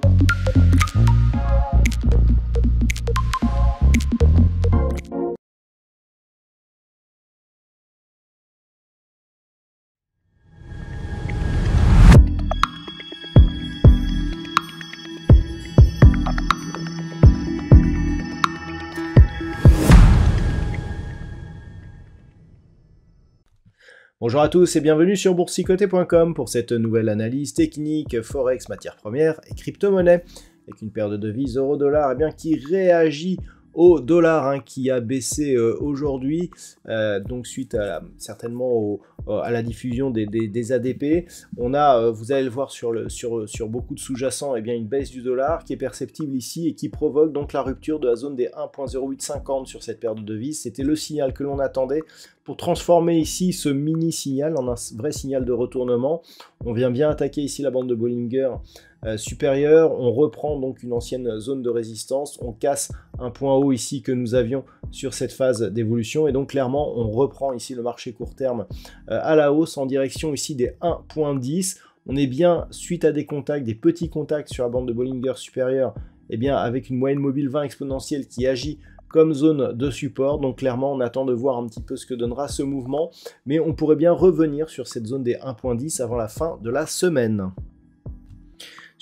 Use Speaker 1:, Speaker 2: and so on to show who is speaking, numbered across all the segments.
Speaker 1: Thank you. Bonjour à tous et bienvenue sur boursicoté.com pour cette nouvelle analyse technique forex, matières premières et crypto-monnaie avec une paire de devises euro-dollar et eh bien, qui réagit au dollar hein, qui a baissé euh, aujourd'hui, euh, donc suite à, certainement au, euh, à la diffusion des, ADP. On a, euh, vous allez le voir sur, beaucoup de sous-jacents, eh une baisse du dollar qui est perceptible ici et qui provoque donc la rupture de la zone des 1.0850 sur cette paire de devises. C'était le signal que l'on attendait pour transformer ici ce mini signal en un vrai signal de retournement. On vient bien attaquer ici la bande de Bollinger euh, supérieure, on reprend donc une ancienne zone de résistance, on casse un point haut ici que nous avions sur cette phase d'évolution. Et donc clairement, on reprend ici le marché court terme euh, à la hausse en direction ici des 1.10. On est bien suite à des contacts, des petits contacts sur la bande de Bollinger supérieure, et eh bien avec une moyenne mobile 20 exponentielle qui agit comme zone de support. Donc clairement, on attend de voir un petit peu ce que donnera ce mouvement, mais on pourrait bien revenir sur cette zone des 1.10 avant la fin de la semaine.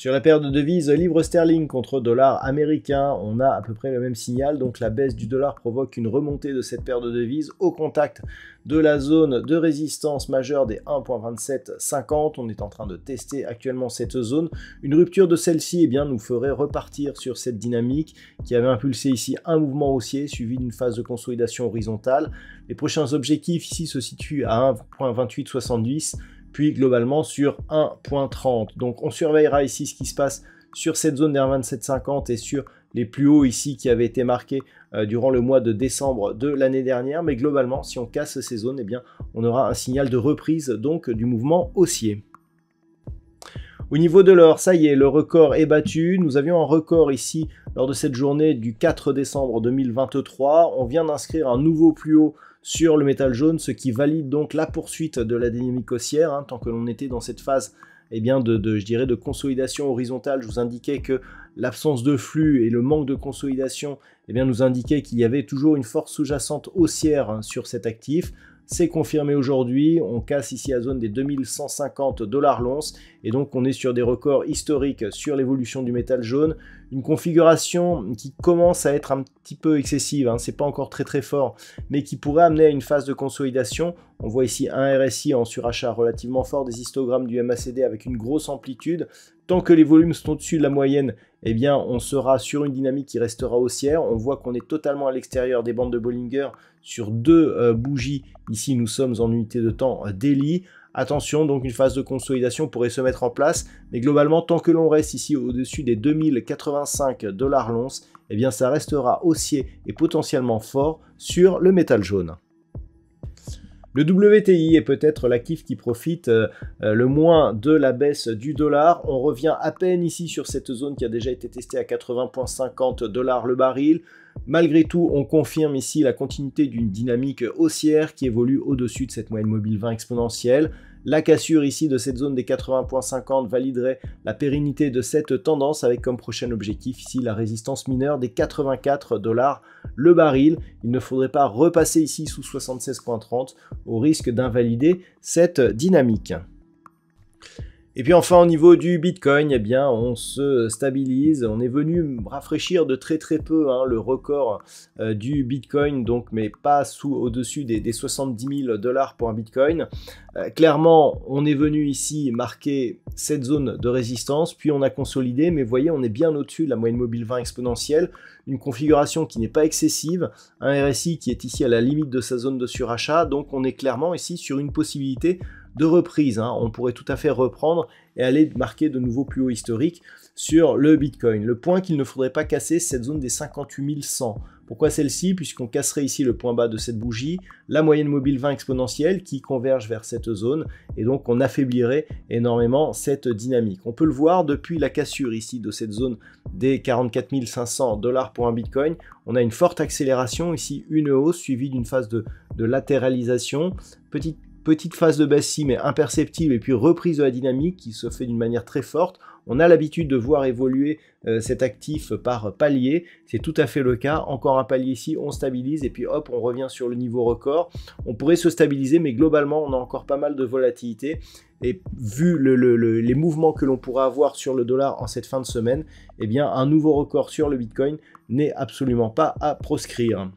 Speaker 1: Sur la paire de devises livre sterling contre dollar américain, on a à peu près le même signal, donc la baisse du dollar provoque une remontée de cette paire de devises au contact de la zone de résistance majeure des 1.2750. On est en train de tester actuellement cette zone. Une rupture de celle-ci eh bien, nous ferait repartir sur cette dynamique qui avait impulsé ici un mouvement haussier suivi d'une phase de consolidation horizontale. Les prochains objectifs ici se situent à 1.2870 puis globalement sur 1.30. Donc on surveillera ici ce qui se passe sur cette zone des 2750 et sur les plus hauts ici qui avaient été marqués euh, durant le mois de décembre de l'année dernière. Mais globalement, si on casse ces zones, eh bien, on aura un signal de reprise donc du mouvement haussier. Au niveau de l'or, ça y est, le record est battu. Nous avions un record ici lors de cette journée du 4 décembre 2023. On vient d'inscrire un nouveau plus haut sur le métal jaune, ce qui valide donc la poursuite de la dynamique haussière, hein, tant que l'on était dans cette phase eh bien de, je dirais de consolidation horizontale. Je vous indiquais que l'absence de flux et le manque de consolidation eh bien, nous indiquaient qu'il y avait toujours une force sous-jacente haussière hein, sur cet actif. C'est confirmé aujourd'hui, on casse ici la zone des 2150 dollars l'once et donc on est sur des records historiques sur l'évolution du métal jaune, une configuration qui commence à être un petit peu excessive, hein. c'est pas encore très très fort, mais qui pourrait amener à une phase de consolidation. On voit ici un RSI en surachat relativement fort, des histogrammes du MACD avec une grosse amplitude. Tant que les volumes sont au-dessus de la moyenne, eh bien on sera sur une dynamique qui restera haussière. On voit qu'on est totalement à l'extérieur des bandes de Bollinger sur deux euh, bougies. Ici nous sommes en unité de temps euh, daily. Attention, donc une phase de consolidation pourrait se mettre en place, mais globalement, tant que l'on reste ici au-dessus des 2085 dollars l'once, eh bien ça restera haussier et potentiellement fort sur le métal jaune. Le WTI est peut-être l'actif qui profite euh, euh, le moins de la baisse du dollar. On revient à peine ici sur cette zone qui a déjà été testée à 80,50 dollars le baril. Malgré tout, on confirme ici la continuité d'une dynamique haussière qui évolue au-dessus de cette moyenne mobile 20 exponentielle. La cassure ici de cette zone des 80.50 validerait la pérennité de cette tendance avec comme prochain objectif ici la résistance mineure des 84 dollars le baril. Il ne faudrait pas repasser ici sous 76.30 au risque d'invalider cette dynamique. Et puis enfin au niveau du Bitcoin, eh bien on se stabilise, on est venu rafraîchir de très très peu hein, le record euh, du Bitcoin, donc mais pas sous au-dessus des, 70 000 dollars pour un Bitcoin. Euh, clairement, on est venu ici marquer cette zone de résistance, puis on a consolidé, mais vous voyez, on est bien au-dessus de la moyenne mobile 20 exponentielle, une configuration qui n'est pas excessive, un RSI qui est ici à la limite de sa zone de surachat, donc on est clairement ici sur une possibilité de reprise. Hein. On pourrait tout à fait reprendre et aller marquer de nouveaux plus hauts historiques sur le Bitcoin. Le point qu'il ne faudrait pas casser, cette zone des 58 100. Pourquoi celle-ci Puisqu'on casserait ici le point bas de cette bougie, la moyenne mobile 20 exponentielle qui converge vers cette zone, et donc on affaiblirait énormément cette dynamique. On peut le voir depuis la cassure ici de cette zone des 44 500 dollars pour un Bitcoin, on a une forte accélération ici, une hausse suivie d'une phase de, de latéralisation, petite petite phase de bassie mais imperceptible et puis reprise de la dynamique qui se fait d'une manière très forte. On a l'habitude de voir évoluer euh, cet actif par palier, c'est tout à fait le cas. Encore un palier ici, on stabilise et puis hop, on revient sur le niveau record. On pourrait se stabiliser mais globalement on a encore pas mal de volatilité et vu les mouvements que l'on pourra avoir sur le dollar en cette fin de semaine, eh bien un nouveau record sur le Bitcoin n'est absolument pas à proscrire.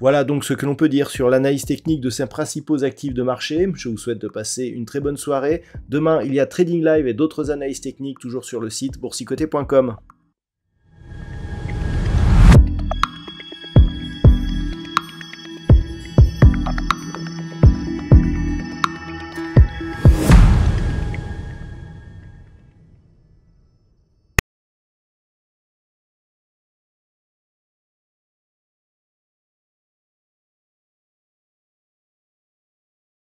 Speaker 1: Voilà donc ce que l'on peut dire sur l'analyse technique de ses principaux actifs de marché. Je vous souhaite de passer une très bonne soirée. Demain, il y a Trading Live et d'autres analyses techniques toujours sur le site boursicoté.com.